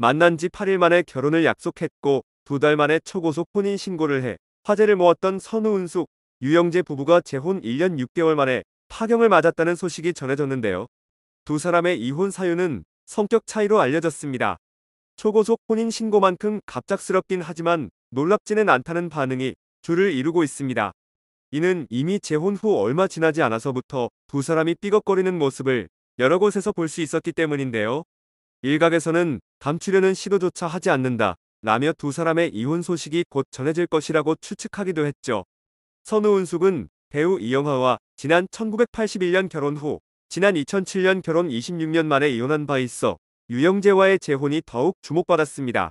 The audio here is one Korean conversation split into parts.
만난 지 8일 만에 결혼을 약속했고 두 달 만에 초고속 혼인 신고를 해 화제를 모았던 선우은숙, 유영재 부부가 재혼 1년 6개월 만에 파경을 맞았다는 소식이 전해졌는데요. 두 사람의 이혼 사유는 성격 차이로 알려졌습니다. 초고속 혼인 신고만큼 갑작스럽긴 하지만 놀랍지는 않다는 반응이 줄을 이루고 있습니다. 이는 이미 재혼 후 얼마 지나지 않아서부터 두 사람이 삐걱거리는 모습을 여러 곳에서 볼 수 있었기 때문인데요. 일각에서는 감추려는 시도조차 하지 않는다. 라며 두 사람의 이혼 소식이 곧 전해질 것이라고 추측하기도 했죠. 선우은숙은 배우 이영하와 지난 1981년 결혼 후 지난 2007년 결혼 26년 만에 이혼한 바 있어 유영재와의 재혼이 더욱 주목받았습니다.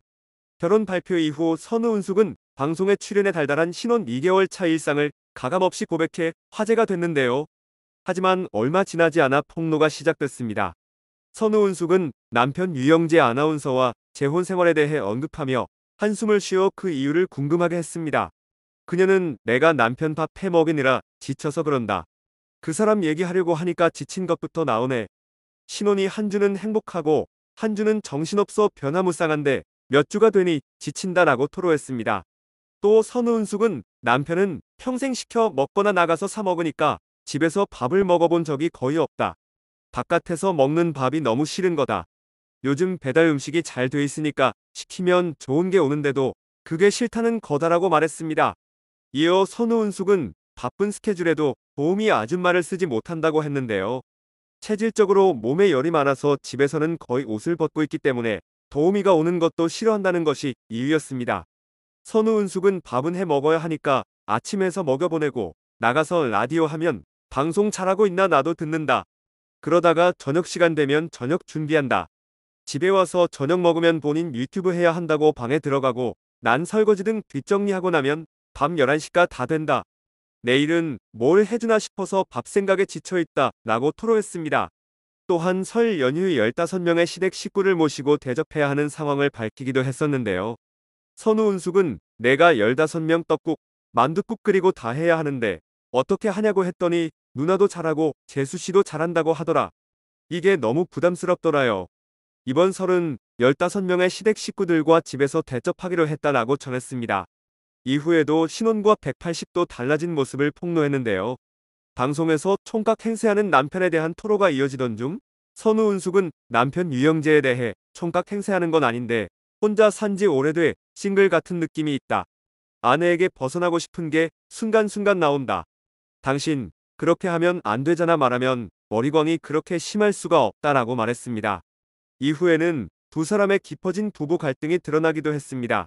결혼 발표 이후 선우은숙은 방송에 출연해 달달한 신혼 2개월 차 일상을 가감없이 고백해 화제가 됐는데요. 하지만 얼마 지나지 않아 폭로가 시작됐습니다. 선우은숙은 남편 유영재 아나운서와 재혼 생활에 대해 언급하며 한숨을 쉬어 그 이유를 궁금하게 했습니다. 그녀는 내가 남편 밥 해먹이느라 지쳐서 그런다. 그 사람 얘기하려고 하니까 지친 것부터 나오네. 신혼이 한주는 행복하고 한주는 정신없어 변화무쌍한데 몇 주가 되니 지친다라고 토로했습니다. 또 선우은숙은 남편은 평생 시켜 먹거나 나가서 사 먹으니까 집에서 밥을 먹어본 적이 거의 없다. 바깥에서 먹는 밥이 너무 싫은 거다. 요즘 배달 음식이 잘 돼 있으니까 시키면 좋은 게 오는데도 그게 싫다는 거다라고 말했습니다. 이어 선우은숙은 바쁜 스케줄에도 도우미 아줌마를 쓰지 못한다고 했는데요. 체질적으로 몸에 열이 많아서 집에서는 거의 옷을 벗고 있기 때문에 도우미가 오는 것도 싫어한다는 것이 이유였습니다. 선우은숙은 밥은 해 먹어야 하니까 아침에서 먹여보내고 나가서 라디오 하면 방송 잘하고 있나 나도 듣는다 그러다가 저녁 시간 되면 저녁 준비한다. 집에 와서 저녁 먹으면 본인 유튜브 해야 한다고 방에 들어가고 난 설거지 등 뒷정리하고 나면 밤 11시가 다 된다. 내일은 뭘 해주나 싶어서 밥 생각에 지쳐있다 라고 토로했습니다. 또한 설 연휴 15명의 시댁 식구를 모시고 대접해야 하는 상황을 밝히기도 했었는데요. 선우 은숙은 내가 15명 떡국, 만둣국 그리고 다 해야 하는데 어떻게 하냐고 했더니 누나도 잘하고 재수 씨도 잘한다고 하더라. 이게 너무 부담스럽더라요. 이번 설은 15명의 시댁 식구들과 집에서 대접하기로 했다라고 전했습니다. 이후에도 신혼과 180도 달라진 모습을 폭로했는데요. 방송에서 총각 행세하는 남편에 대한 토로가 이어지던 중 선우 은숙은 남편 유영재에 대해 총각 행세하는 건 아닌데 혼자 산지 오래돼 싱글 같은 느낌이 있다. 아내에게 벗어나고 싶은 게 순간순간 나온다. 당신 그렇게 하면 안 되잖아 말하면 머리광이 그렇게 심할 수가 없다라고 말했습니다. 이후에는 두 사람의 깊어진 부부 갈등이 드러나기도 했습니다.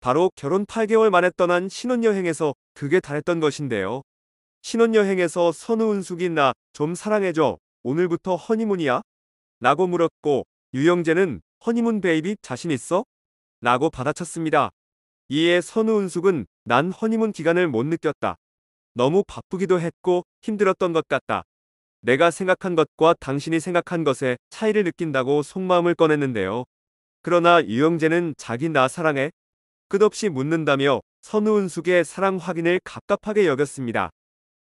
바로 결혼 8개월 만에 떠난 신혼여행에서 그게 달했던 것인데요. 신혼여행에서 선우은숙이 나 좀 사랑해줘 오늘부터 허니문이야? 라고 물었고 유영재는 허니문 베이비 자신 있어? 라고 받아쳤습니다. 이에 선우은숙은 난 허니문 기간을 못 느꼈다. 너무 바쁘기도 했고 힘들었던 것 같다. 내가 생각한 것과 당신이 생각한 것의 차이를 느낀다고 속마음을 꺼냈는데요. 그러나 유영재는 자기 나 사랑해? 끝없이 묻는다며 선우은숙의 사랑 확인을 갑갑하게 여겼습니다.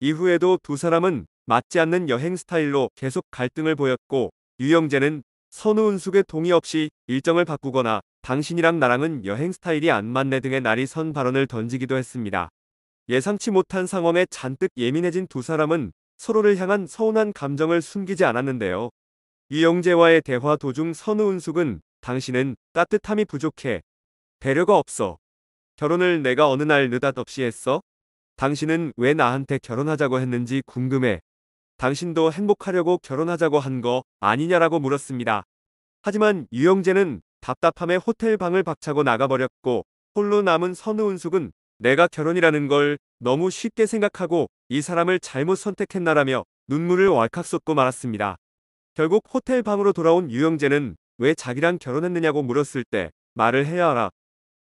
이후에도 두 사람은 맞지 않는 여행 스타일로 계속 갈등을 보였고 유영재는 선우은숙의 동의 없이 일정을 바꾸거나 당신이랑 나랑은 여행 스타일이 안 맞네 등의 날이 선 발언을 던지기도 했습니다. 예상치 못한 상황에 잔뜩 예민해진 두 사람은 서로를 향한 서운한 감정을 숨기지 않았는데요. 이영재와의 대화 도중 선우은숙은 당신은 따뜻함이 부족해. 배려가 없어. 결혼을 내가 어느 날 느닷없이 했어? 당신은 왜 나한테 결혼하자고 했는지 궁금해. 당신도 행복하려고 결혼하자고 한 거 아니냐라고 물었습니다. 하지만 유영재는 답답함에 호텔 방을 박차고 나가버렸고 홀로 남은 선우은숙은 내가 결혼이라는 걸 너무 쉽게 생각하고 이 사람을 잘못 선택했나라며 눈물을 왈칵 쏟고 말았습니다. 결국 호텔 방으로 돌아온 유영재는 왜 자기랑 결혼했느냐고 물었을 때 말을 해야 하라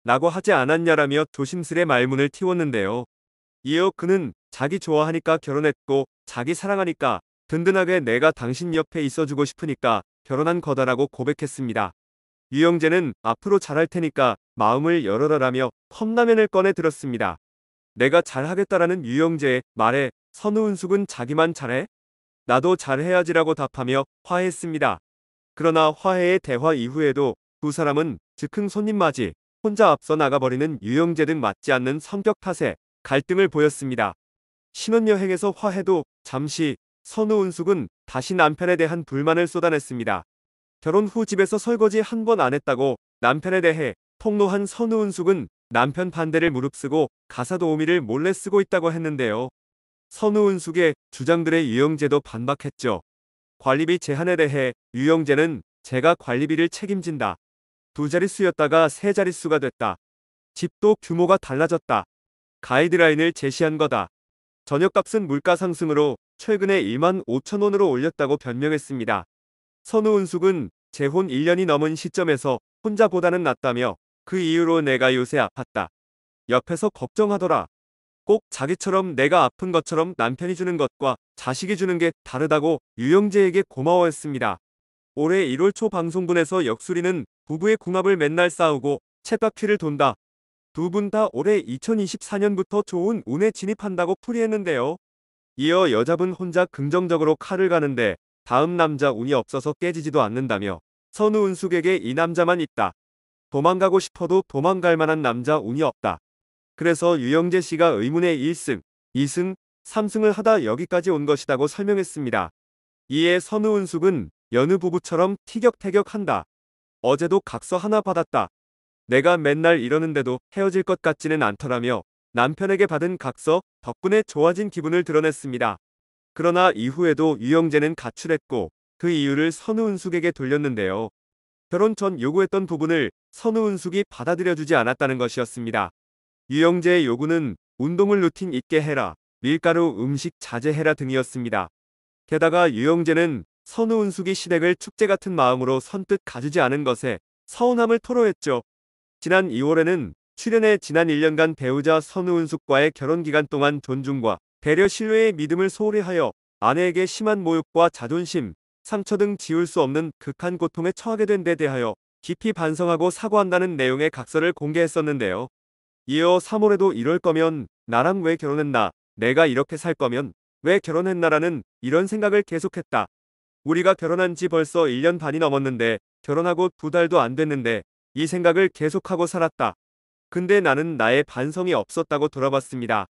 라고 하지 않았냐라며 조심스레 말문을 틔웠는데요. 이어 그는 자기 좋아하니까 결혼했고 자기 사랑하니까 든든하게 내가 당신 옆에 있어주고 싶으니까 결혼한 거다라고 고백했습니다. 유영재는 앞으로 잘할 테니까 마음을 열어라라며 컵라면을 꺼내 들었습니다. 내가 잘하겠다라는 유영재의 말에 선우은숙은 자기만 잘해? 나도 잘해야지라고 답하며 화해했습니다. 그러나 화해의 대화 이후에도 두 사람은 즉흥 손님 맞이, 혼자 앞서 나가버리는 유영재 등 맞지 않는 성격 탓에 갈등을 보였습니다. 신혼여행에서 화해도 잠시 선우은숙은 다시 남편에 대한 불만을 쏟아냈습니다. 결혼 후 집에서 설거지 한 번 안 했다고 남편에 대해 폭로한 선우은숙은 남편 반대를 무릅쓰고 가사 도우미를 몰래 쓰고 있다고 했는데요. 선우은숙의 주장들의 유영재도 반박했죠. 관리비 제한에 대해 유영재는 제가 관리비를 책임진다. 두 자릿수였다가 세 자릿수가 됐다. 집도 규모가 달라졌다. 가이드라인을 제시한 거다. 저녁값은 물가 상승으로 최근에 2만 5천 원으로 올렸다고 변명했습니다. 선우은숙은 재혼 1년이 넘은 시점에서 혼자보다는 낫다며 그 이유로 내가 요새 아팠다. 옆에서 걱정하더라. 꼭 자기처럼 내가 아픈 것처럼 남편이 주는 것과 자식이 주는 게 다르다고 유영재에게 고마워했습니다. 올해 1월 초 방송분에서 역수리는 부부의 궁합을 맨날 싸우고 챗바퀴를 돈다. 두 분 다 올해 2024년부터 좋은 운에 진입한다고 풀이했는데요. 이어 여자분 혼자 긍정적으로 칼을 가는데 다음 남자 운이 없어서 깨지지도 않는다며 선우은 숙에게 이 남자만 있다. 도망가고 싶어도 도망갈 만한 남자 운이 없다. 그래서 유영재 씨가 의문의 1승, 2승, 3승을 하다 여기까지 온 것이다고 설명했습니다. 이에 선우은 숙은 여느 부부처럼 티격태격한다. 어제도 각서 하나 받았다. 내가 맨날 이러는데도 헤어질 것 같지는 않더라며 남편에게 받은 각서 덕분에 좋아진 기분을 드러냈습니다. 그러나 이후에도 유영재는 가출했고 그 이유를 선우은숙에게 돌렸는데요. 결혼 전 요구했던 부분을 선우은숙이 받아들여주지 않았다는 것이었습니다. 유영재의 요구는 운동을 루틴 있게 해라, 밀가루 음식 자제해라 등이었습니다. 게다가 유영재는 선우은숙이 시댁을 축제 같은 마음으로 선뜻 가지지 않은 것에 서운함을 토로했죠. 지난 2월에는 출연해 지난 1년간 배우자 선우은숙과의 결혼 기간 동안 존중과 배려 신뢰의 믿음을 소홀히 하여 아내에게 심한 모욕과 자존심, 상처 등 지울 수 없는 극한 고통에 처하게 된 데 대하여 깊이 반성하고 사과한다는 내용의 각서를 공개했었는데요. 이어 3월에도 이럴 거면 나랑 왜 결혼했나, 내가 이렇게 살 거면 왜 결혼했나라는 이런 생각을 계속했다. 우리가 결혼한 지 벌써 1년 반이 넘었는데 결혼하고 두 달도 안 됐는데 이 생각을 계속하고 살았다. 근데 나는 나의 반성이 없었다고 돌아봤습니다.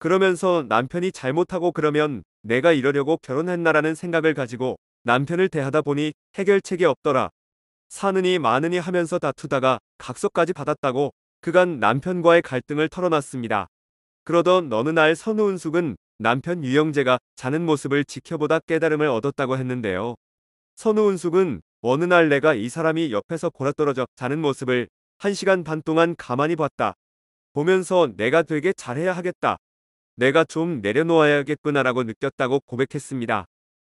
그러면서 남편이 잘못하고 그러면 내가 이러려고 결혼했나라는 생각을 가지고 남편을 대하다 보니 해결책이 없더라. 사느니 마느니 하면서 다투다가 각서까지 받았다고 그간 남편과의 갈등을 털어놨습니다. 그러던 어느 날 선우은숙은 남편 유영재가 자는 모습을 지켜보다 깨달음을 얻었다고 했는데요. 선우은숙은 어느 날 내가 이 사람이 옆에서 골아떨어져 자는 모습을 1시간 반 동안 가만히 봤다. 보면서 내가 되게 잘해야 하겠다. 내가 좀 내려놓아야겠구나라고 느꼈다고 고백했습니다.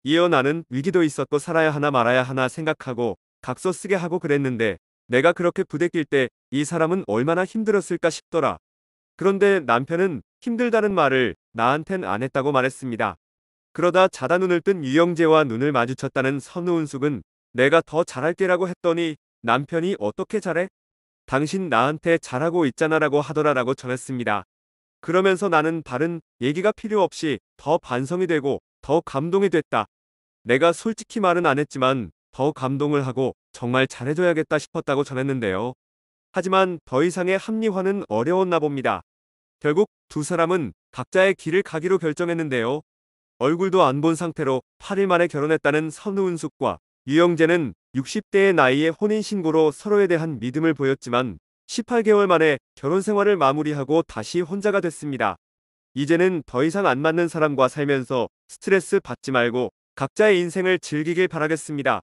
이어 나는 위기도 있었고 살아야 하나 말아야 하나 생각하고 각서 쓰게 하고 그랬는데 내가 그렇게 부대낄 때 이 사람은 얼마나 힘들었을까 싶더라. 그런데 남편은 힘들다는 말을 나한텐 안 했다고 말했습니다. 그러다 자다 눈을 뜬 유영재와 눈을 마주쳤다는 선우은숙은 내가 더 잘할게라고 했더니 남편이 어떻게 잘해? 당신 나한테 잘하고 있잖아라고 하더라라고 전했습니다. 그러면서 나는 다른 얘기가 필요 없이 더 반성이 되고 더 감동이 됐다. 내가 솔직히 말은 안 했지만 더 감동을 하고 정말 잘해줘야겠다 싶었다고 전했는데요. 하지만 더 이상의 합리화는 어려웠나 봅니다. 결국 두 사람은 각자의 길을 가기로 결정했는데요. 얼굴도 안 본 상태로 8일 만에 결혼했다는 선우은숙과 유영재는 60대의 나이에 혼인신고로 서로에 대한 믿음을 보였지만 18개월 만에 결혼 생활을 마무리하고 다시 혼자가 됐습니다. 이제는 더 이상 안 맞는 사람과 살면서 스트레스 받지 말고 각자의 인생을 즐기길 바라겠습니다.